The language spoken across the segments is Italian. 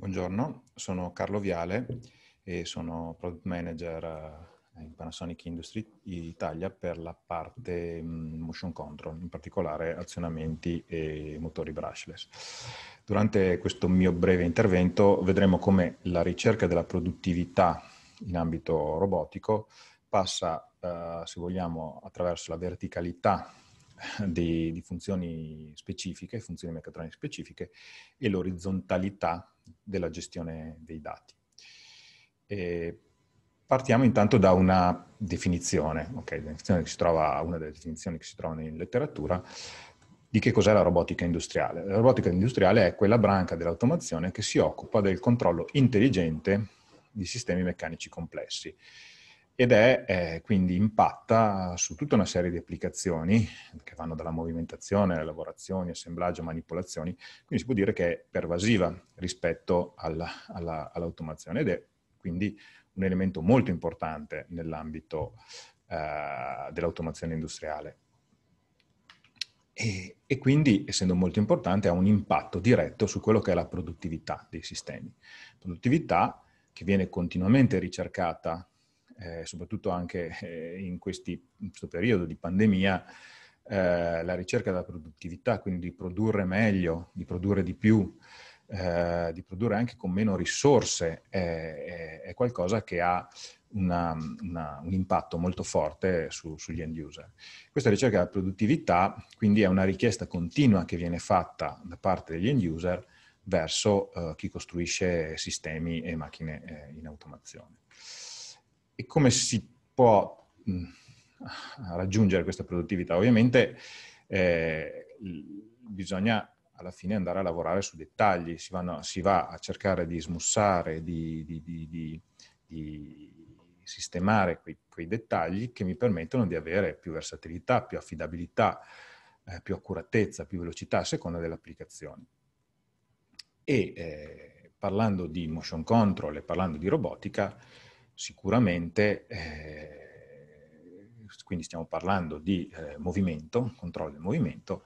Buongiorno, sono Carlo Viale e sono Product Manager eh, in Panasonic Industry Italia per la parte mm, motion control, in particolare azionamenti e motori brushless. Durante questo mio breve intervento vedremo come la ricerca della produttività in ambito robotico passa, eh, se vogliamo, attraverso la verticalità di, di funzioni specifiche, funzioni meccatroniche specifiche e l'orizzontalità della gestione dei dati. E partiamo intanto da una definizione, okay, definizione trova, una delle definizioni che si trovano in letteratura, di che cos'è la robotica industriale. La robotica industriale è quella branca dell'automazione che si occupa del controllo intelligente di sistemi meccanici complessi ed è eh, quindi impatta su tutta una serie di applicazioni che vanno dalla movimentazione, alle lavorazioni, assemblaggio, manipolazioni, quindi si può dire che è pervasiva rispetto alla, alla, all'automazione ed è quindi un elemento molto importante nell'ambito eh, dell'automazione industriale. E, e quindi, essendo molto importante, ha un impatto diretto su quello che è la produttività dei sistemi. Produttività che viene continuamente ricercata eh, soprattutto anche eh, in, questi, in, questo periodo di pandemia, eh, la ricerca della produttività, quindi di produrre meglio, di produrre di più, eh, di produrre anche con meno risorse, è, è qualcosa che ha una, una, un impatto molto forte su, sugli end user. Questa ricerca della produttività quindi è una richiesta continua che viene fatta da parte degli end user verso eh, chi costruisce sistemi e macchine eh, in automazione. E come si può mm, raggiungere questa produttività? Ovviamente eh, bisogna alla fine andare a lavorare su dettagli, si, vanno, si va a cercare di smussare, di, di, di, di sistemare quei, quei, dettagli che mi permettono di avere più versatilità, più affidabilità, eh, più accuratezza, più velocità a seconda delle applicazioni. E eh, parlando di motion control e parlando di robotica, sicuramente, eh, quindi stiamo parlando di eh, movimento, controllo del movimento,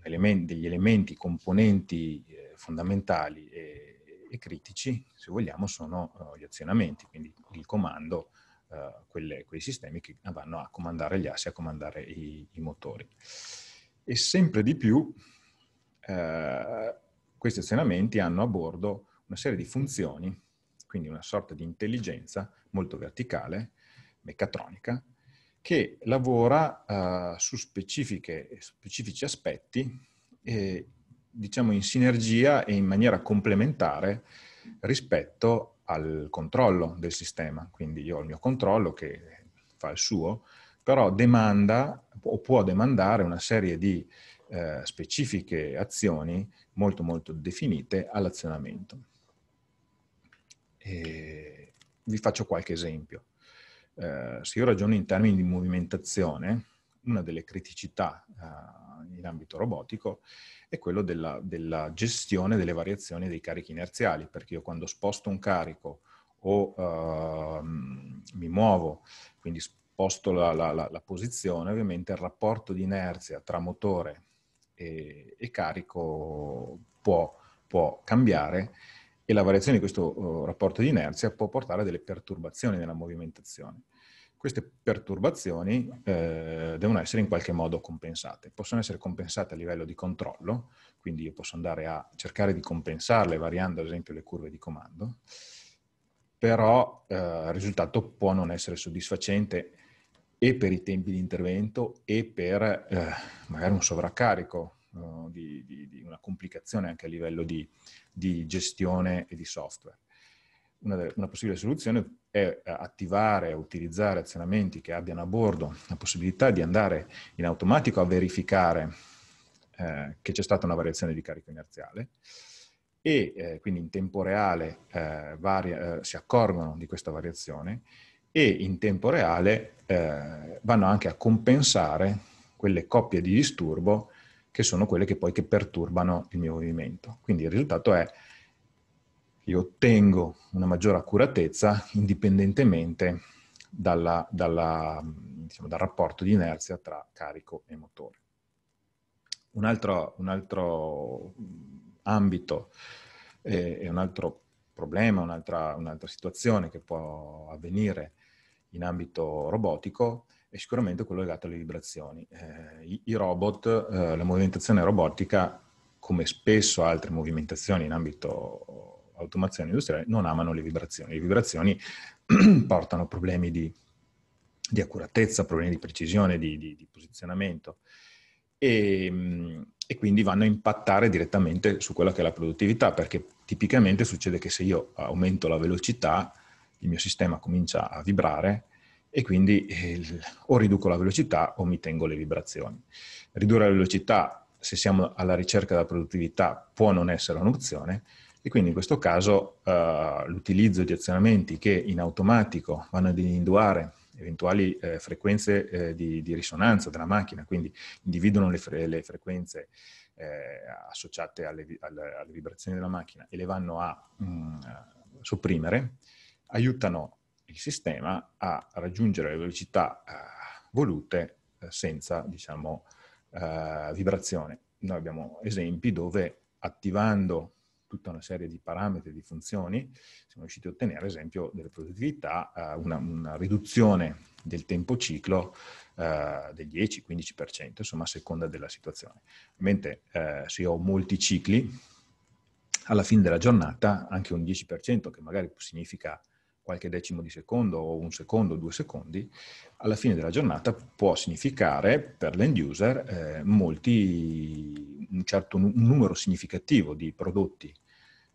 element, degli elementi componenti eh, fondamentali e, e, critici, se vogliamo, sono eh, gli azionamenti, quindi il comando, eh, quelle, quei sistemi che vanno a comandare gli assi, a comandare i, i motori. E sempre di più eh, questi azionamenti hanno a bordo una serie di funzioni quindi una sorta di intelligenza molto verticale, meccatronica, che lavora uh, su specifici aspetti, eh, diciamo in sinergia e in maniera complementare rispetto al controllo del sistema. Quindi io ho il mio controllo che fa il suo, però demanda o può demandare una serie di eh, specifiche azioni molto molto definite all'azionamento. E vi faccio qualche esempio. Eh, se io ragiono in termini di movimentazione, una delle criticità eh, in ambito robotico è quella della, della, gestione delle variazioni dei carichi inerziali, perché io quando sposto un carico o eh, mi muovo, quindi sposto la, la, la, la, posizione, ovviamente il rapporto di inerzia tra motore e, e carico può, può cambiare e la variazione di questo oh, rapporto di inerzia può portare a delle perturbazioni nella movimentazione. Queste perturbazioni eh, devono essere in qualche modo compensate. Possono essere compensate a livello di controllo, quindi io posso andare a cercare di compensarle variando ad esempio le curve di comando, però eh, il risultato può non essere soddisfacente e per i tempi di intervento e per eh, magari un sovraccarico di, di, di, una complicazione anche a livello di, di gestione e di software. Una, una, possibile soluzione è eh, attivare o utilizzare azionamenti che abbiano a bordo la possibilità di andare in automatico a verificare eh, che c'è stata una variazione di carico inerziale e eh, quindi in tempo reale eh, varia, eh, si accorgono di questa variazione e in tempo reale eh, vanno anche a compensare quelle coppie di disturbo che sono quelle che poi che perturbano il mio movimento. Quindi il risultato è che io ottengo una maggiore accuratezza indipendentemente dalla, dalla, diciamo, dal rapporto di inerzia tra carico e motore. Un altro, un altro ambito e, eh, e un altro problema, un'altra, un'altra situazione che può avvenire in ambito robotico è sicuramente quello legato alle vibrazioni. Eh, i, i, robot, eh, la movimentazione robotica, come spesso altre movimentazioni in ambito automazione industriale, non amano le vibrazioni. Le vibrazioni portano problemi di, di, accuratezza, problemi di precisione, di, di, di posizionamento. E, ehm, e quindi vanno a impattare direttamente su quella che è la produttività, perché tipicamente succede che se io aumento la velocità, il mio sistema comincia a vibrare e quindi eh, o riduco la velocità o mi tengo le vibrazioni. Ridurre la velocità, se siamo alla ricerca della produttività, può non essere un'opzione e quindi in questo caso eh, l'utilizzo di azionamenti che in automatico vanno ad individuare eventuali eh, frequenze eh, di, di, risonanza della macchina, quindi individuano le, fre- le frequenze eh, associate alle, alle, alle, vibrazioni della macchina e le vanno a mh, mm, sopprimere, aiutano il sistema a raggiungere le velocità eh, volute eh, senza, diciamo, eh, vibrazione. Noi abbiamo esempi dove attivando tutta una serie di parametri, e di funzioni, siamo riusciti a ottenere, ad esempio, delle produttività, una, una riduzione del tempo ciclo del 10-15%, insomma, a seconda della situazione. Ovviamente, eh, se ho molti cicli, alla fine della giornata, anche un 10%, che magari significa qualche decimo di secondo o un secondo, due secondi, alla fine della giornata può significare per l'end user eh, molti, un certo un numero significativo di prodotti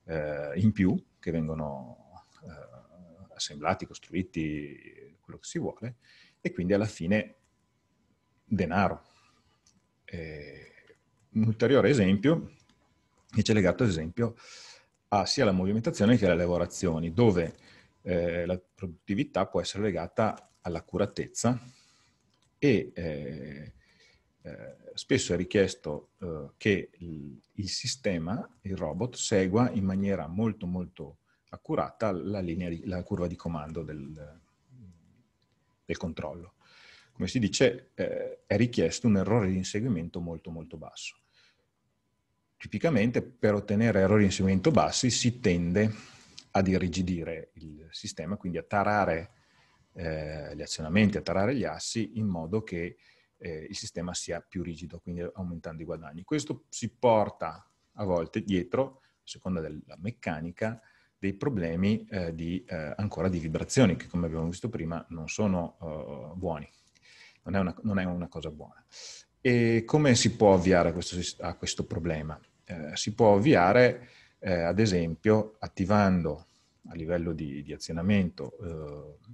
eh, in più che vengono eh, assemblati, costruiti, quello che si vuole, e quindi alla fine denaro. un ulteriore esempio, che c'è legato ad esempio a sia la movimentazione che alle lavorazioni, dove eh, la produttività può essere legata all'accuratezza e eh, eh, spesso è richiesto eh, che il, il, sistema, il robot, segua in maniera molto molto accurata la, di, la curva di comando del, del controllo. Come si dice, eh, è richiesto un errore di inseguimento molto molto basso tipicamente per ottenere errori di inseguimento bassi si tende ad irrigidire il sistema, quindi a tarare eh, gli azionamenti, a tarare gli assi in modo che eh, il sistema sia più rigido, quindi aumentando i guadagni. Questo si porta a volte dietro, a seconda della meccanica, dei problemi eh, di, eh, ancora di vibrazioni che come abbiamo visto prima non sono eh, buoni, non è, una, non è, una, cosa buona. E come si può avviare questo, a questo problema? Eh, si può avviare eh, ad esempio attivando a livello di, di azionamento eh,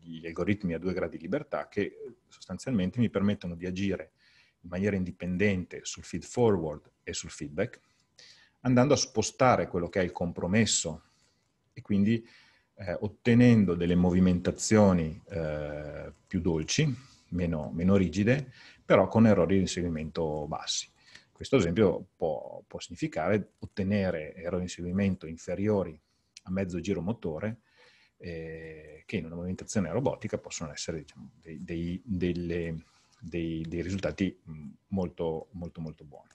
gli algoritmi a due gradi di libertà che sostanzialmente mi permettono di agire in maniera indipendente sul feed forward e sul feedback, andando a spostare quello che è il compromesso e quindi eh, ottenendo delle movimentazioni eh, più dolci, meno, meno rigide, però con errori di inseguimento bassi. Questo ad esempio può, può significare ottenere aereo di inseguimento inferiori a mezzo giro motore eh, che in una movimentazione robotica possono essere diciamo, dei, dei, delle, dei, dei, risultati mm, molto molto molto buoni.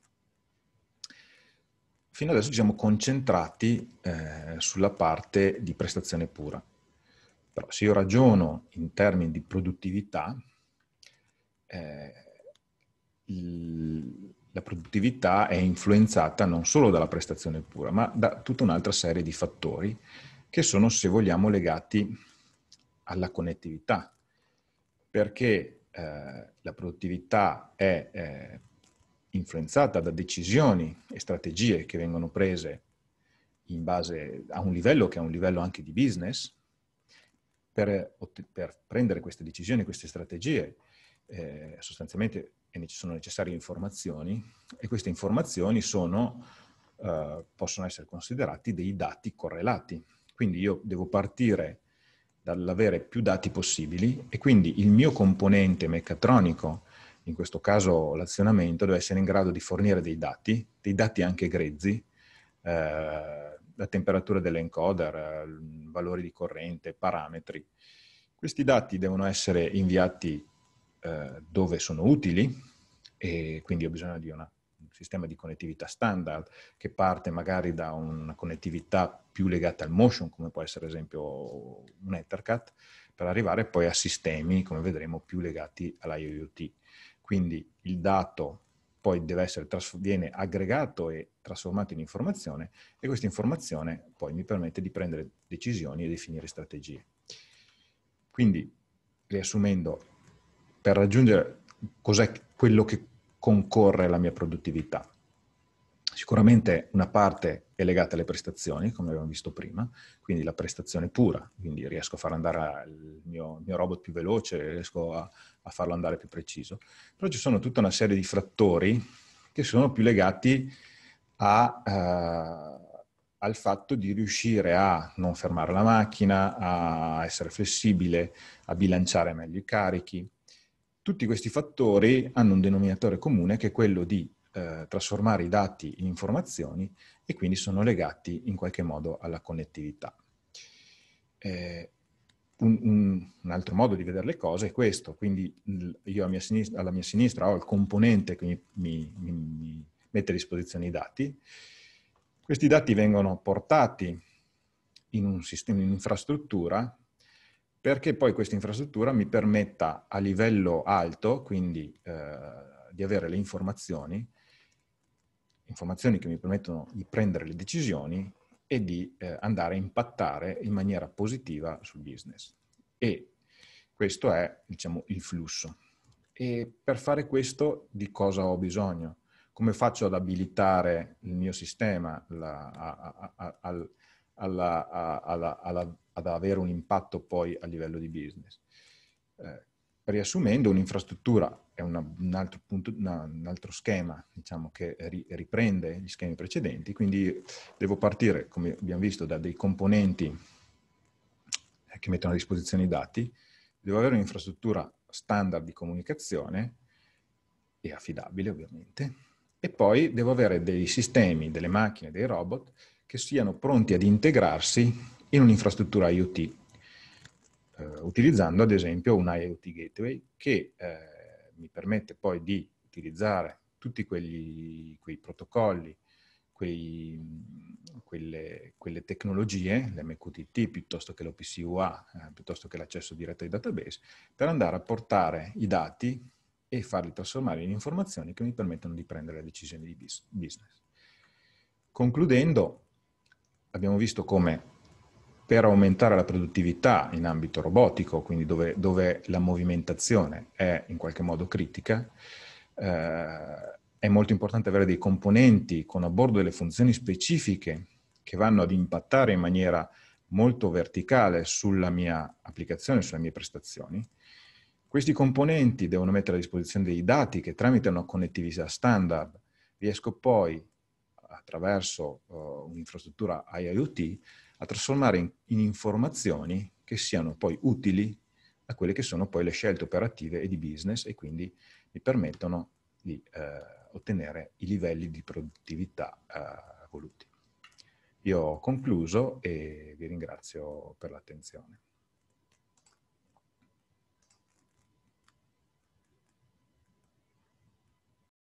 Fino adesso ci siamo concentrati eh, sulla parte di prestazione pura. Però se io ragiono in termini di produttività, eh, il, la produttività è influenzata non solo dalla prestazione pura, ma da tutta un'altra serie di fattori che sono, se vogliamo, legati alla connettività, perché eh, la produttività è eh, influenzata da decisioni e strategie che vengono prese in base a un livello che è un livello anche di business. Per, per prendere queste decisioni, queste strategie, eh, sostanzialmente e ci sono necessarie informazioni e queste informazioni sono, eh, possono essere considerati dei dati correlati. Quindi io devo partire dall'avere più dati possibili e quindi il mio componente meccatronico, in questo caso l'azionamento, deve essere in grado di fornire dei dati, dei dati anche grezzi, eh, la temperatura dell'encoder, valori di corrente, parametri. Questi dati devono essere inviati eh, dove sono utili e quindi ho bisogno di una, un sistema di connettività standard che parte magari da una connettività più legata al motion, come può essere ad esempio un Ethercat, per arrivare poi a sistemi, come vedremo, più legati all'IoT. Quindi il dato poi essere, viene aggregato e trasformato in informazione e questa informazione poi mi permette di prendere decisioni e definire strategie. Quindi, riassumendo, per raggiungere cos'è quello che concorre alla mia produttività. Sicuramente una parte è legata alle prestazioni, come abbiamo visto prima, quindi la prestazione pura, quindi riesco a far andare il mio, il mio robot più veloce, riesco a, a, farlo andare più preciso. Però ci sono tutta una serie di frattori che sono più legati a, eh, al fatto di riuscire a non fermare la macchina, a essere flessibile, a bilanciare meglio i carichi, tutti questi fattori hanno un denominatore comune che è quello di eh, trasformare i dati in informazioni e quindi sono legati in qualche modo alla connettività. Eh, un, un, un, altro modo di vedere le cose è questo, quindi io mia sinistra, alla mia sinistra ho il componente che mi, mi, mi mette a disposizione i dati, questi dati vengono portati in un sistema, in un'infrastruttura perché poi questa infrastruttura mi permetta a livello alto, quindi eh, di avere le informazioni, informazioni che mi permettono di prendere le decisioni e di eh, andare a impattare in maniera positiva sul business. E questo è, diciamo, il flusso. E per fare questo di cosa ho bisogno? Come faccio ad abilitare il mio sistema la, a, a, a, al, alla, alla, alla, ad avere un impatto poi a livello di business. Eh, riassumendo, un'infrastruttura è una, un, altro punto, una, un, altro schema diciamo, che ri, riprende gli schemi precedenti, quindi devo partire, come abbiamo visto, da dei componenti eh, che mettono a disposizione i dati, devo avere un'infrastruttura standard di comunicazione e affidabile ovviamente, e poi devo avere dei sistemi, delle macchine, dei robot che siano pronti ad integrarsi in un'infrastruttura IoT, eh, utilizzando ad esempio un IoT Gateway che eh, mi permette poi di utilizzare tutti quegli, quei protocolli, quei, quelle, quelle, tecnologie, l'MQTT piuttosto che l'OPCUA, eh, piuttosto che l'accesso diretto ai database, per andare a portare i dati e farli trasformare in informazioni che mi permettono di prendere decisioni di business. Concludendo, abbiamo visto come per aumentare la produttività in ambito robotico, quindi dove, dove la movimentazione è in qualche modo critica, eh, è molto importante avere dei componenti con a bordo delle funzioni specifiche che vanno ad impattare in maniera molto verticale sulla mia applicazione, sulle mie prestazioni. Questi componenti devono mettere a disposizione dei dati che tramite una connettività standard riesco poi attraverso uh, un'infrastruttura IIoT a trasformare in, in, informazioni che siano poi utili a quelle che sono poi le scelte operative e di business e quindi mi permettono di uh, ottenere i livelli di produttività uh, voluti. Io ho concluso e vi ringrazio per l'attenzione.